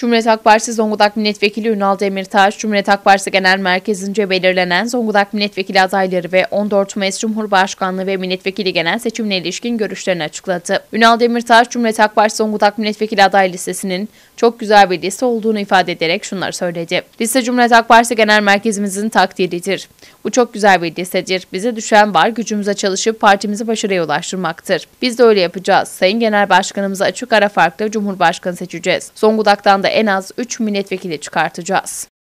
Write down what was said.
Cumhuriyet Halk Partisi Zonguldak Milletvekili Ünal Demirtaş, Cumhuriyet Halk Partisi Genel Merkezi'nce belirlenen Zonguldak Milletvekili adayları ve 14 Mayıs Cumhurbaşkanlığı ve Milletvekili genel seçimine ilişkin görüşlerini açıkladı. Ünal Demirtaş, Cumhuriyet Halk Partisi Zonguldak Milletvekili aday listesinin çok güzel bir liste olduğunu ifade ederek şunları söyledi. Liste Cumhuriyet Halk Partisi Genel Merkezimizin takdiridir. Bu çok güzel bir listedir. Bize düşen var gücümüze çalışıp partimizi başarıya ulaştırmaktır. Biz de öyle yapacağız. Sayın Genel başkanımıza açık ara farklı Cumhurbaşkanı seçeceğiz. Zonguldak'tan en az 3 milletvekili çıkartacağız.